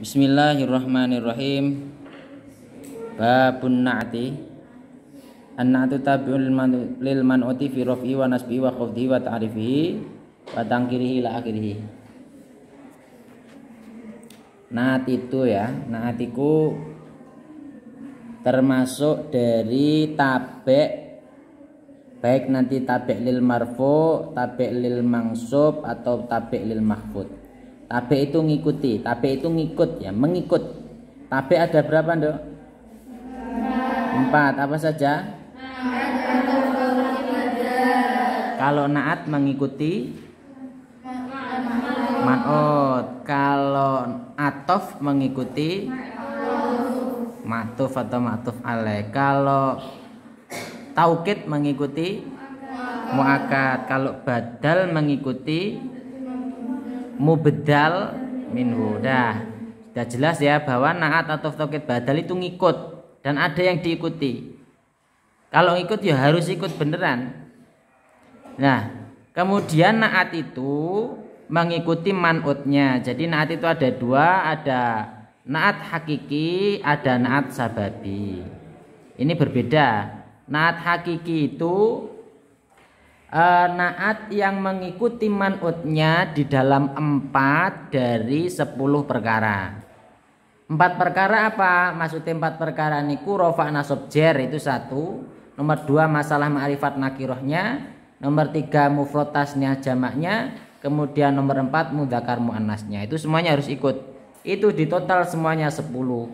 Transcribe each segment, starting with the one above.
Bismillahirrahmanirrahim. Babun na'ti. An-na'tu tabi'ul man lil man'uti fi raf'i wa nasbi wa khafdi wa ta'rifihi wa tangkirihi la akhirihi. Na'at itu ya, naatiku termasuk dari tabek baik nanti tabek lil marfu, tabek lil mangsub atau tabek lil mahfud Tabe itu ngikuti, tabe itu ngikut ya, mengikut. Tabe ada berapa, Dok? Empat. Apa saja? Kalau naat mengikuti man'ut. Kalau atof mengikuti ma'tuf atau ma'tuf ale Kalau Taukit mengikuti muakat. Kalau badal mengikuti mubedal minhu. dah sudah jelas ya bahwa naat atau tokit badal itu ngikut dan ada yang diikuti. Kalau ikut ya harus ikut beneran. Nah, kemudian naat itu mengikuti manutnya. Jadi naat itu ada dua, ada naat hakiki, ada naat sababi. Ini berbeda. Naat hakiki itu e, naat yang mengikuti manutnya di dalam empat dari sepuluh perkara. Empat perkara apa? Maksudnya empat perkara niku rofa nasob jer itu satu. Nomor dua masalah ma'rifat nakirohnya. Nomor tiga mufrotasnya jamaknya. Kemudian nomor empat mudakar mu'anasnya Itu semuanya harus ikut. Itu di total semuanya sepuluh.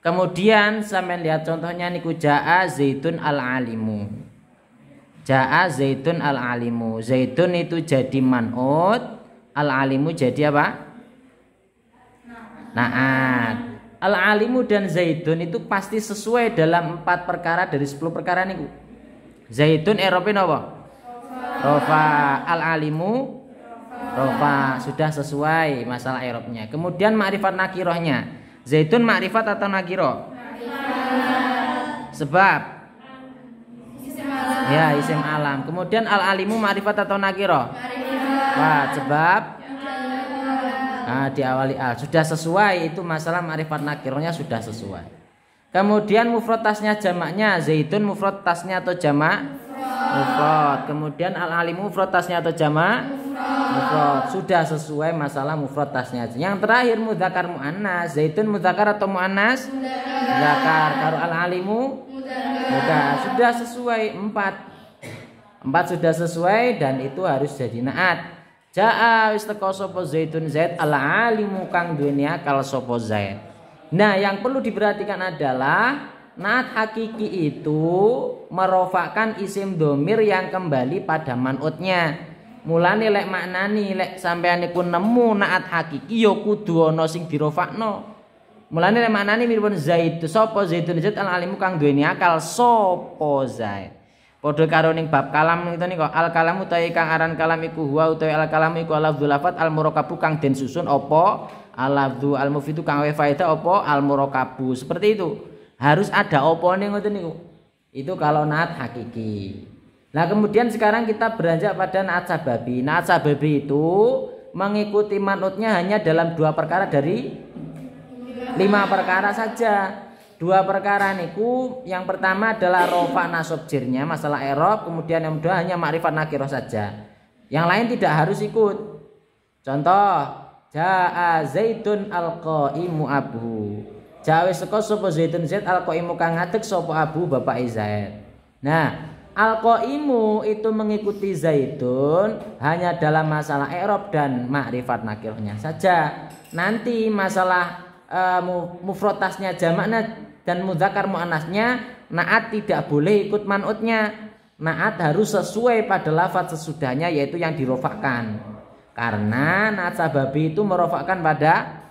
Kemudian sampai lihat contohnya niku ja'a zaitun al-alimu. Ja'a zaitun al-alimu. Zaitun itu jadi manut, al-alimu jadi apa? Na'at. Al-alimu dan zaitun itu pasti sesuai dalam empat perkara dari 10 perkara ini Zaitun eropin eh, rova, Rofa. Al-alimu rofa sudah sesuai masalah eropnya. Kemudian ma'rifat nakirohnya. Zaitun ma'rifat atau nakiroh? Sebab Ya, isim alam. Kemudian al-alimu ma'rifat atau nakiro? Wah, sebab Nah, diawali al. Sudah sesuai itu masalah ma'rifat nakironya sudah sesuai. Kemudian mufrad tasnya jamaknya zaitun mufrad atau jamak? Mufrad. Kemudian al-alimu mufrad atau jamak? Mufrad. Sudah sesuai masalah mufrad Yang terakhir mudakar muannas. Zaitun mudakar atau muannas? Mudakar. Karu al-alimu Bukan, sudah sesuai empat. Empat sudah sesuai dan itu harus jadi naat. Ja'a wis teko sopo zaitun zait ala alimu kang dunia kal sopo zait Nah, yang perlu diperhatikan adalah naat hakiki itu merofakkan isim domir yang kembali pada manutnya. Mulane lek maknani lek sampean iku nemu naat hakiki yoku ya kudu nosing sing dirofakno. Mulane nek maknane miripun Zaid sapa Zaidun Zaid al alimu kang duweni akal sapa Zaid. Padha karo ning bab kalam nih kok al kalamu ta kang aran kalam iku huwa utawi al kalamu iku lafzul lafat al murakabu kang den susun apa al lafzu al mufidu kang wa faedah apa al murakabu. Seperti itu. Harus ada opone ngoten niku. Itu kalau naat hakiki. Nah kemudian sekarang kita beranjak pada naat sababi. Naat sababi itu mengikuti manutnya hanya dalam dua perkara dari lima perkara saja dua perkara niku yang pertama adalah rofa nasob jirnya masalah erop, kemudian yang kedua hanya makrifat nakiroh saja yang lain tidak harus ikut contoh jaa zaitun qaimu abu jawe seko sopo zaitun al qaimu kang ngadeg sopo abu bapak izaid. nah al qaimu itu mengikuti zaitun hanya dalam masalah erop dan makrifat nakirohnya saja. Nanti masalah uh, mufrotasnya jamaknya dan muzakar muanasnya naat tidak boleh ikut manutnya. Naat harus sesuai pada lafat sesudahnya yaitu yang dirofakkan. Karena naat sababi itu merofakkan pada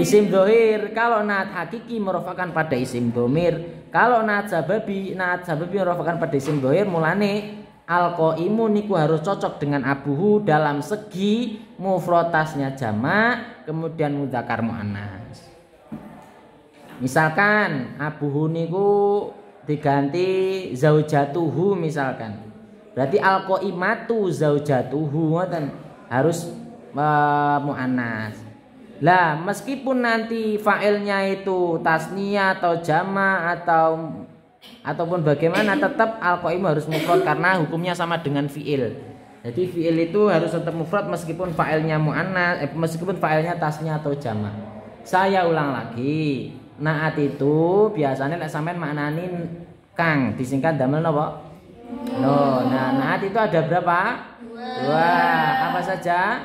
isim dohir kalau naat hakiki merofakkan pada isim domir kalau naat sababi naat sababi merofakkan pada isim dohir mulane alkoimu niku harus cocok dengan abuhu dalam segi mufrotasnya jamak kemudian mudzakkar muannas. Misalkan Abu Huniku diganti zaujatuhu misalkan. Berarti alqaimatu zaujatuhu ngoten harus uh, muannas. Lah meskipun nanti failnya itu tasnia atau jama atau ataupun bagaimana tetap alqaim harus mufrad karena hukumnya sama dengan fiil. Jadi fiil itu harus tetap mufrad meskipun fa'ilnya muannas, eh, meskipun fa'ilnya tasnya atau jamak. Saya ulang lagi. Naat itu biasanya lek sampean maknani kang disingkat damel napa? No. Nah, naat itu ada berapa? Dua. Apa saja?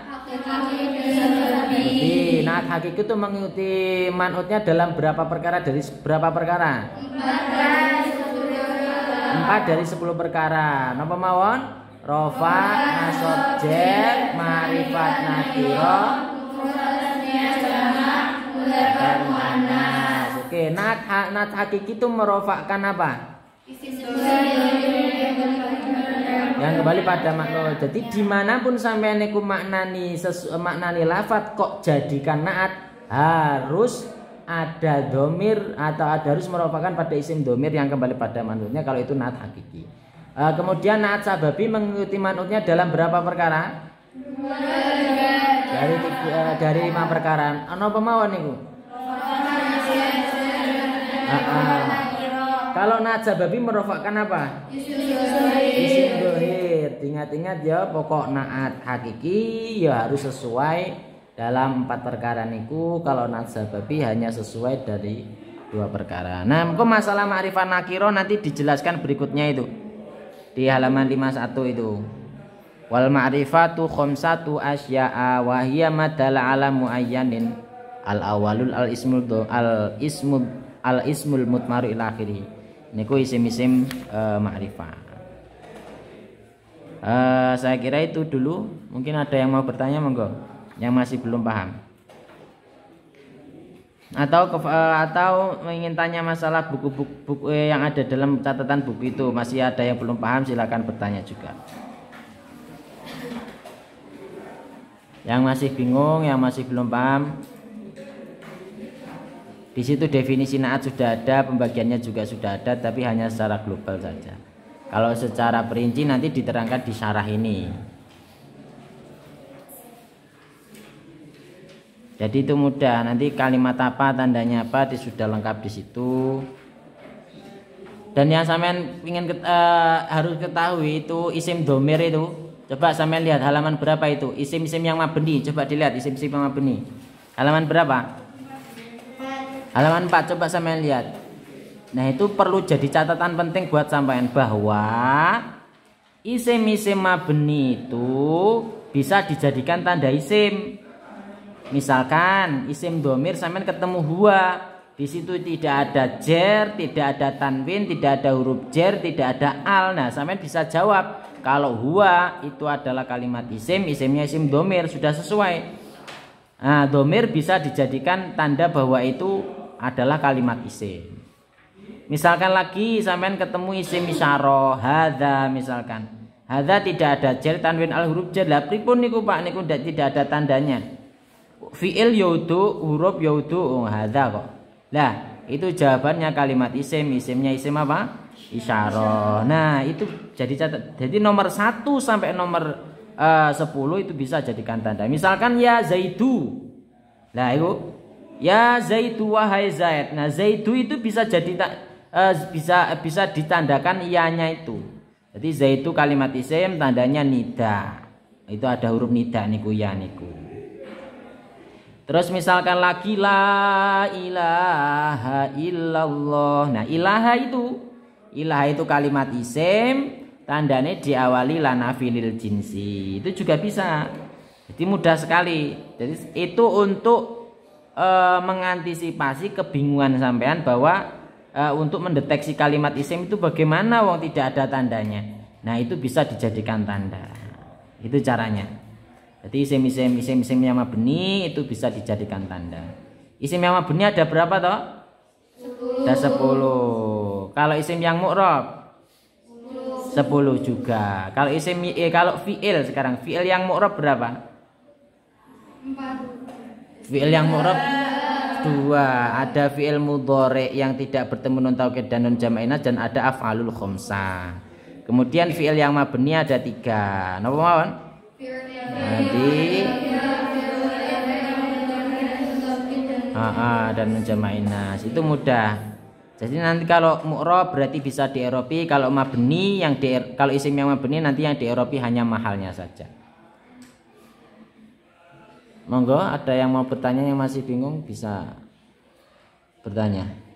Jadi, naat hakiki itu mengikuti manutnya dalam berapa perkara dari berapa perkara? Empat dari sepuluh perkara. Napa mawon? Rofa nasab jen marifat nakiro Oke, nat ha, nat hakiki itu merofakkan apa? Yang kembali pada makna. Jadi dimanapun sampai niku maknani sesu, maknani lafat kok jadikan naat harus ada domir atau ada harus merofakan pada isim domir yang kembali pada manutnya kalau itu naat hakiki. Uh, kemudian naat sababi mengikuti manutnya dalam berapa perkara? Dari uh, dari lima perkara. Ano pemawon niku? Ah, ah. Kalau naat sababi merofakkan apa? Isim dohir. Ingat-ingat ya pokok naat hakiki ya harus sesuai dalam empat perkara niku kalau naat sababi hanya sesuai dari dua perkara. Nah, kok masalah ma'rifat nakiro nanti dijelaskan berikutnya itu di halaman 51 itu wal ma'rifatu khamsatu asya'a wa hiya madal ala muayyanin al awalul al ismul do, al ismu al ismul mutmaru ila akhiri niku isim-isim uh, ma'rifah uh, saya kira itu dulu mungkin ada yang mau bertanya monggo yang masih belum paham atau eh, atau ingin tanya masalah buku-buku yang ada dalam catatan buku itu masih ada yang belum paham silahkan bertanya juga yang masih bingung yang masih belum paham di situ definisi naat sudah ada pembagiannya juga sudah ada tapi hanya secara global saja kalau secara perinci nanti diterangkan di syarah ini Jadi itu mudah. Nanti kalimat apa, tandanya apa, sudah lengkap di situ. Dan yang sampean ingin uh, harus ketahui itu isim domir itu. Coba sampean lihat halaman berapa itu? Isim-isim yang mabeni. Coba dilihat isim-isim yang mabeni. Halaman berapa? Halaman 4 coba sampean lihat. Nah, itu perlu jadi catatan penting buat sampean bahwa isim-isim mabeni itu bisa dijadikan tanda isim. Misalkan isim domir sampean ketemu huwa, di situ tidak ada jer, tidak ada tanwin, tidak ada huruf jer, tidak ada al. Nah, sampean bisa jawab kalau huwa itu adalah kalimat isim, isimnya isim domir sudah sesuai. Nah, domir bisa dijadikan tanda bahwa itu adalah kalimat isim. Misalkan lagi sampean ketemu isim isyara, hadza misalkan. Hadza tidak ada jer tanwin al huruf jer. Lah pripun niku Pak niku tidak ada tandanya fiil yaudu huruf yaudu oh, hadza kok lah itu jawabannya kalimat isim isimnya isim apa isyarah nah itu jadi catat jadi nomor satu sampai nomor eh, uh, 10 itu bisa jadikan tanda misalkan ya zaidu lah itu ya zaidu wahai zaid nah zaidu itu bisa jadi tak uh, eh, bisa bisa ditandakan ianya itu jadi zaidu kalimat isim tandanya nida itu ada huruf nida niku ya niku Terus misalkan lagi la ilaha illallah. Nah, ilaha itu ilaha itu kalimat isim tandanya diawali lanafilil jinsi. Itu juga bisa. Jadi mudah sekali. Jadi itu untuk e, mengantisipasi kebingungan sampean bahwa e, untuk mendeteksi kalimat isim itu bagaimana wong tidak ada tandanya. Nah, itu bisa dijadikan tanda. Itu caranya. Jadi isim isim isim isim sama benih itu bisa dijadikan tanda. Isim sama benih ada berapa toh? 10. Ada 10. Kalau isim yang mu'rab Sepuluh juga. Kalau isim eh, kalau fiil sekarang fiil yang mu'rab berapa? 4. Fiil yang mu'rab dua ada fiil mudhari yang tidak bertemu nun taukid dan nun jama'inah dan ada af'alul khomsa kemudian fiil yang mabni ada tiga napa mawon hadi Aa, ah, ah, dan menjamai nas itu mudah jadi nanti kalau mu'rob berarti bisa di Eropi kalau mabni yang di kalau isim yang mabni nanti yang di Eropi hanya mahalnya saja monggo ada yang mau bertanya yang masih bingung bisa bertanya